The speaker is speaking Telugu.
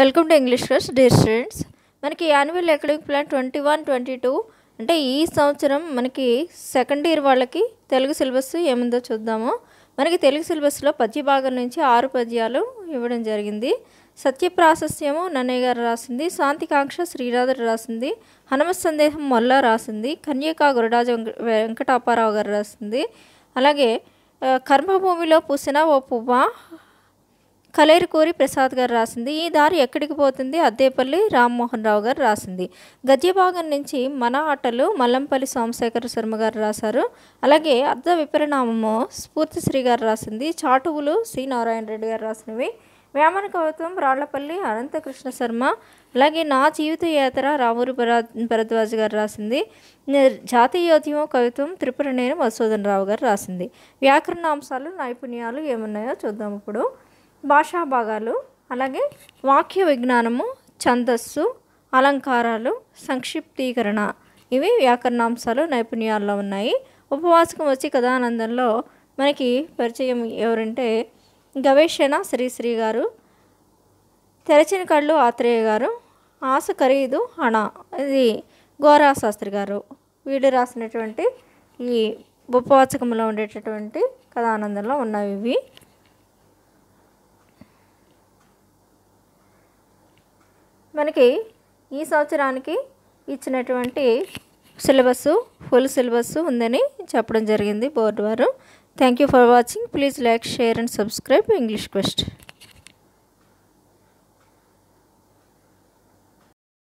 welcome to English class dear students మనకి annual academic plan twenty one twenty two అంటే ఈ సంవత్సరం మనకి సెకండ్ ఇయర్ వాళ్ళకి తెలుగు సిలబస్ ఏముందో చూద్దాము మనకి తెలుగు సిలబస్లో పద్య భాగం నుంచి ఆరు పద్యాలు ఇవ్వడం జరిగింది సత్యప్రాశస్యము నన్నయ్య గారు రాసింది శాంతికాంక్ష శ్రీరాధుడు రాసింది హనుమ సందేహం మొల్ల రాసింది కన్యకా గురరాజ వెంకటాపారావు గారు రాసింది అలాగే కర్మభూమిలో పూసిన ఓ పువ్వ కలేరుకూరి ప్రసాద్ గారు రాసింది ఈ దారి ఎక్కడికి పోతుంది అద్దేపల్లి రామ్మోహన్ రావు గారు రాసింది గద్యభాగం నుంచి మన ఆటలు మల్లంపల్లి సోమశేఖర శర్మ గారు రాశారు అలాగే అర్ధ విపరిణామము స్ఫూర్తిశ్రీ గారు రాసింది చాటువులు సి నారాయణ రెడ్డి గారు రాసినవి వేమన కవిత్వం రాళ్లపల్లి అనంతకృష్ణ శర్మ అలాగే నా జీవిత యాత్ర రామూరి భరా భరద్వాజ్ గారు రాసింది జాతీయోద్యమం కవిత్వం త్రిపురనేని మధుసూదన్ రావు గారు రాసింది వ్యాకరణ అంశాలు నైపుణ్యాలు ఏమున్నాయో చూద్దాం ఇప్పుడు భాషా భాగాలు అలాగే వాక్య విజ్ఞానము ఛందస్సు అలంకారాలు సంక్షిప్తీకరణ ఇవి వ్యాకరణాంశాలు నైపుణ్యాల్లో ఉన్నాయి ఉపవాసకం వచ్చి కథానందంలో మనకి పరిచయం ఎవరంటే గవేషణ శ్రీశ్రీ గారు తెరచిన కళ్ళు ఆత్రేయ గారు ఆశ ఖరీదు అణ ఇది గోరా శాస్త్రి గారు వీళ్ళు రాసినటువంటి ఈ ఉపవాచకంలో ఉండేటటువంటి కథానందంలో ఉన్నవి ఇవి మనకి ఈ సంవత్సరానికి ఇచ్చినటువంటి సిలబస్ ఫుల్ సిలబస్ ఉందని చెప్పడం జరిగింది బోర్డు వారు thank you for watching please like share and subscribe English quest